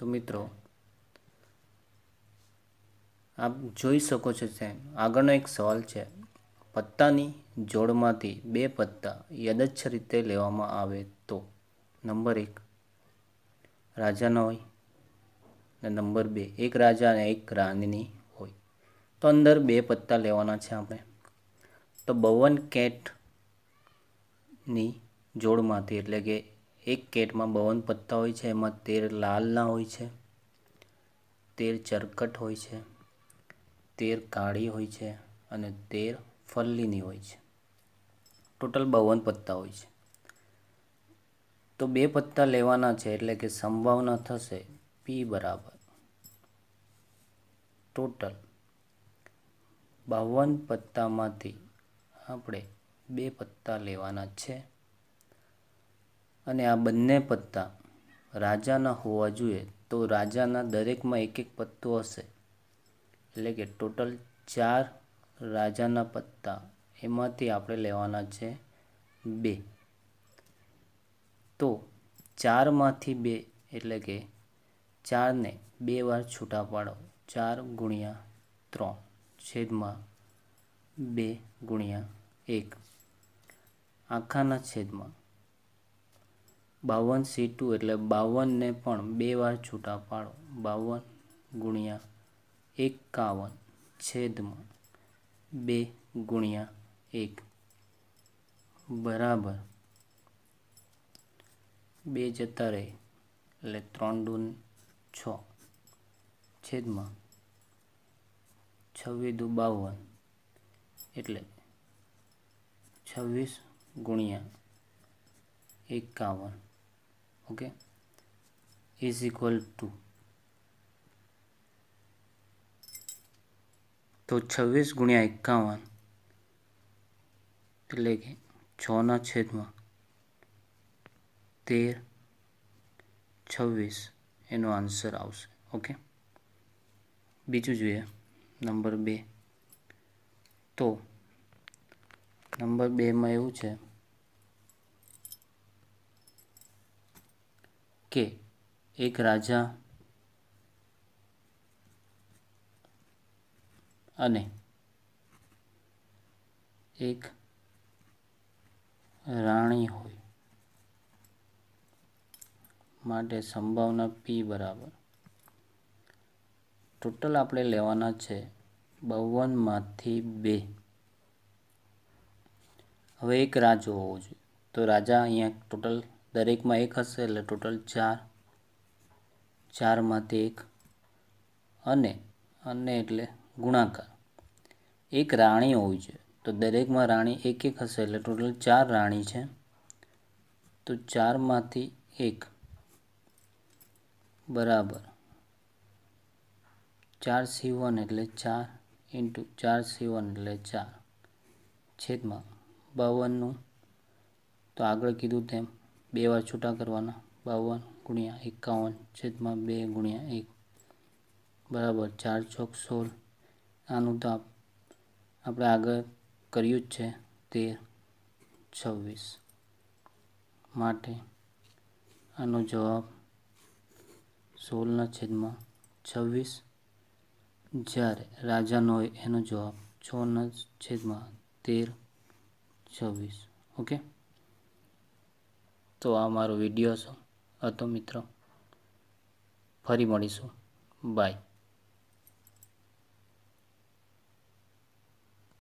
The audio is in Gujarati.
તો મિત્રો આપ જોઈ શકો છો તેમ આગળનો એક સવાલ છે પત્તાની જોડમાંથી બે પત્તા યદચ્છ રીતે લેવામાં આવે તો નંબર એક રાજાના હોય ને નંબર બે એક રાજા અને એક રાણીની હોય તો અંદર બે પત્તા લેવાના છે આપણે તો બવન કેટની જોડમાંથી એટલે કે એક કેટમાં બવન પત્તા હોય છે એમાં તેર લાલના હોય છે તેર ચરકટ હોય છે તેર કાળી હોય છે અને તેર ફલ્લીની હોય છે ટોટલ બાવન પત્તા હોય છે તો બે પત્તા લેવાના છે એટલે કે સંભાવના થશે પી બરાબર ટોટલ બાવન પત્તામાંથી આપણે બે પત્તા લેવાના છે અને આ બંને પત્તા રાજાના હોવા જોઈએ તો રાજાના દરેકમાં એક એક પત્તો હશે એટલે કે ટોટલ ચાર રાજાના પત્તા એમાંથી આપણે લેવાના છે બે તો ચારમાંથી બે એટલે કે ચારને બે વાર છૂટા પાડો ચાર ગુણ્યા ત્રણ છેદમાં બે ગુણ્યા એક આખાના છેદમાં બાવન સી ટુ એટલે બાવનને પણ બે વાર છૂટા પાડો બાવન ગુણ્યા એકાવન છેદમાં બે ગુણ્યા એક બરાબર બે જતા રહે એટલે ત્રણ દૂન છ છેદમાં છવ્વીસ દુ બાવન એટલે છવ્વીસ ગુણ્યા એકાવન okay is equal to તો છવ્વીસ ગુણ્યા એકાવન એટલે કે છના છેદમાં તેર છવ્વીસ એનો આન્સર આવશે ઓકે બીજું જોઈએ નંબર બે તો નંબર બેમાં એવું છે કે એક રાજા અને એક રાણી હોય માટે સંભાવના પી બરાબર ટોટલ આપણે લેવાના છે બાવનમાંથી બે હવે એક રાહ જોવો જોઈએ તો રાજા અહીંયા ટોટલ દરેકમાં એક હશે એટલે ટોટલ ચાર ચારમાંથી એક અને અને એટલે ગુણાકાર એક રાણી હોવી જોઈએ તો દરેકમાં રાણી એક એક હશે એટલે ટોટલ ચાર રાણી છે તો ચારમાંથી એક બરાબર ચાર સી વન એટલે ચાર ઇન્ટુ ચાર સી વન એટલે ચાર છેદમાં બાવનનું તો આગળ કીધું તેમ બે વાર છૂટા કરવાના બાવન ગુણ્યા એકાવન છેદમાં બે ગુણ્યા એક બરાબર ચાર ચોક સોળ આનું તાપ આપણે આગળ કર્યું જ છે તેર છવ્વીસ માટે આનો જવાબ સોળના છેદમાં છવ્વીસ જ્યારે રાજાનો હોય એનો જવાબ છના છેદમાં તેર છવ્વીસ ઓકે તો આ મારો વિડીયો હતો મિત્રો ફરી મળીશું બાય